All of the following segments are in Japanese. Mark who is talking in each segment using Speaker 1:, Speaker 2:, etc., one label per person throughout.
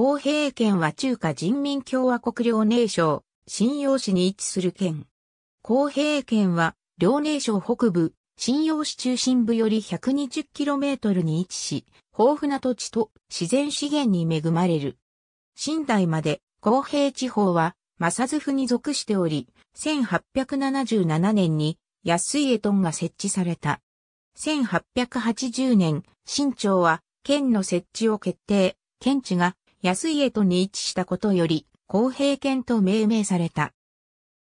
Speaker 1: 公平県は中華人民共和国遼寧省、新陽市に位置する県。公平県は、遼寧省北部、新陽市中心部より 120km に位置し、豊富な土地と自然資源に恵まれる。新代まで、公平地方は、正津府に属しており、1877年に安井エトンが設置された。1880年、新庁は県の設置を決定、県地が安家とに位置したことより、公平県と命名された。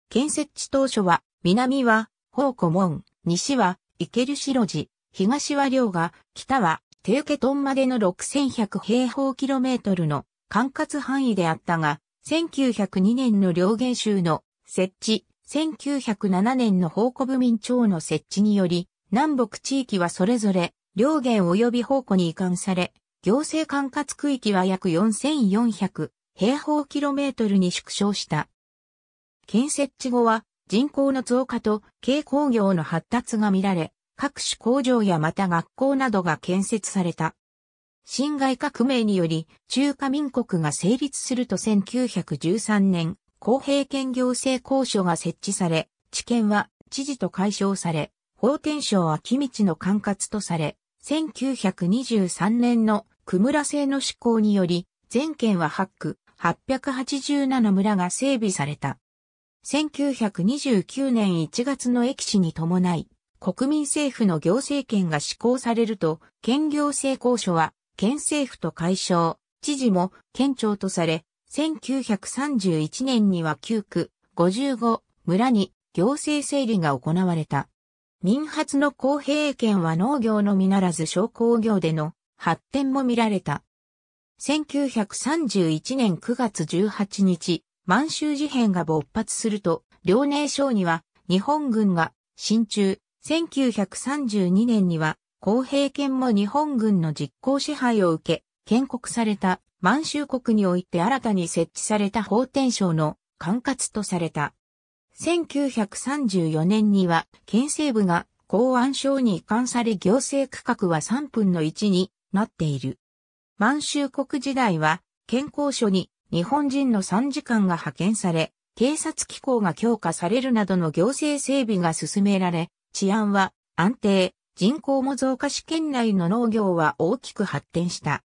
Speaker 1: 建設地当初は、南は、宝庫門、西は、池流白寺、東は両が、北は、受家トンまでの6100平方キロメートルの管轄範囲であったが、1902年の両元州の設置、1907年の宝庫部民庁の設置により、南北地域はそれぞれ、両元及び宝庫に移管され、行政管轄区域は約4400平方キロメートルに縮小した。建設地後は人口の増加と軽工業の発達が見られ、各種工場やまた学校などが建設された。侵害革命により中華民国が成立すると1913年、公平権行政交渉が設置され、知見は知事と解消され、法天省は機道の管轄とされ、1923年の区村制の施行により、全県は8区、887村が整備された。1929年1月の駅史に伴い、国民政府の行政権が施行されると、県行政公所は、県政府と解消、知事も県庁とされ、1931年には9区、55村に行政整理が行われた。民発の公平権は農業のみならず商工業での発展も見られた。1931年9月18日、満州事変が勃発すると、遼寧省には日本軍が進駐、1932年には公平権も日本軍の実効支配を受け、建国された満州国において新たに設置された法天省の管轄とされた。1934年には県政部が公安省に移管され行政区画は3分の1になっている。満州国時代は、健康署に日本人の参事官が派遣され、警察機構が強化されるなどの行政整備が進められ、治安は安定、人口も増加し県内の農業は大きく発展した。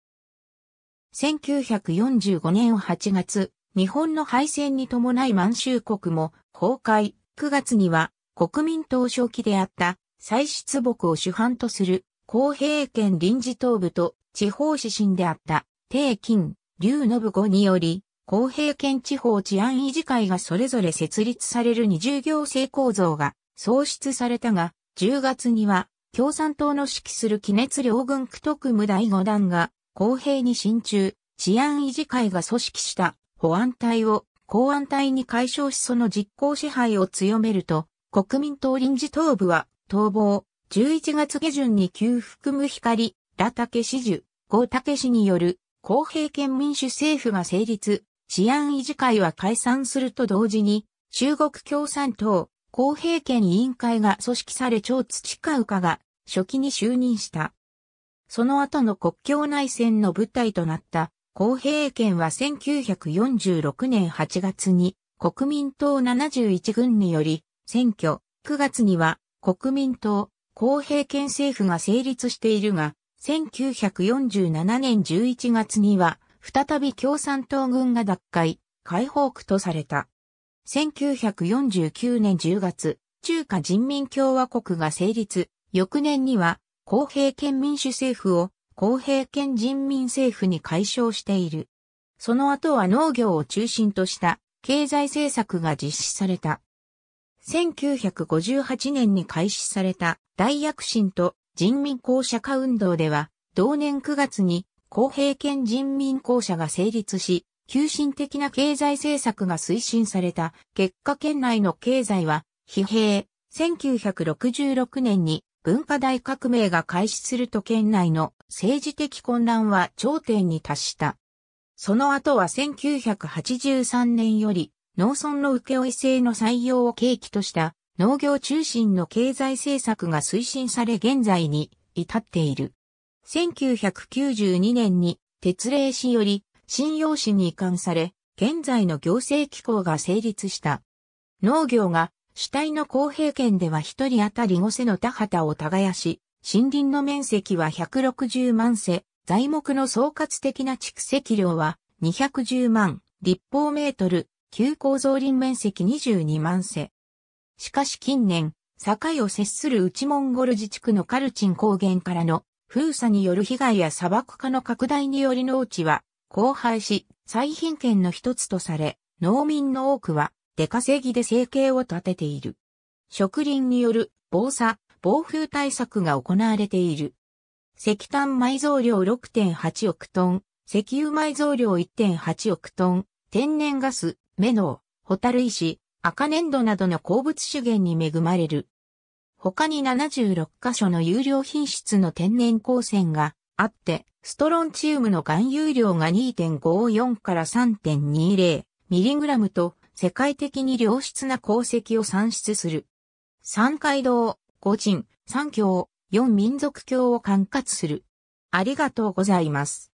Speaker 1: 1945年8月、日本の敗戦に伴い満州国も崩壊、9月には国民党初期であった再出木を主犯とする公平県臨時東部と地方指針であった、定金、龍信子により、公平県地方治安維持会がそれぞれ設立される二重行政構造が創出されたが、10月には共産党の指揮する鬼滅両軍区特務第5弾が公平に進駐、治安維持会が組織した保安隊を公安隊に解消しその実行支配を強めると、国民党臨時党部は逃亡、11月下旬に旧福む光、ラタケジュ、ゴ樹、タケシによる公平権民主政府が成立、治安維持会は解散すると同時に、中国共産党公平権委員会が組織され超土かうかが初期に就任した。その後の国境内戦の舞台となった公平権は1946年8月に国民党71軍により選挙、9月には国民党公平権政府が成立しているが、1947年11月には、再び共産党軍が脱会、解放区とされた。1949年10月、中華人民共和国が成立、翌年には、公平権民主政府を公平権人民政府に解消している。その後は農業を中心とした経済政策が実施された。1958年に開始された大躍進と人民公社化運動では、同年9月に公平権人民公社が成立し、急進的な経済政策が推進された結果県内の経済は疲弊。1966年に文化大革命が開始すると県内の政治的混乱は頂点に達した。その後は1983年より農村の請負制の採用を契機とした農業中心の経済政策が推進され現在に至っている。1992年に鉄令市より信用市に移管され、現在の行政機構が成立した。農業が主体の公平権では1人当たり5世の田畑を耕し、森林の面積は160万世、材木の総括的な蓄積量は210万立方メートル、旧構造林面積22万世。しかし近年、境を接する内モンゴル自治区のカルチン高原からの封鎖による被害や砂漠化の拡大により農地は荒廃し、最貧権の一つとされ、農民の多くは出稼ぎで生計を立てている。植林による防砂、防風対策が行われている。石炭埋蔵量6.8億トン、石油埋蔵量1.8億トン、天然ガスメノウ、ホタル石、赤粘土などの鉱物資源に恵まれる。他に76カ所の有料品質の天然光線があって、ストロンチウムの含有量が2.54から3.20ミリグラムと世界的に良質な鉱石を産出する。三街道、五鎮、三教、四民族教を管轄する。ありがとうございます。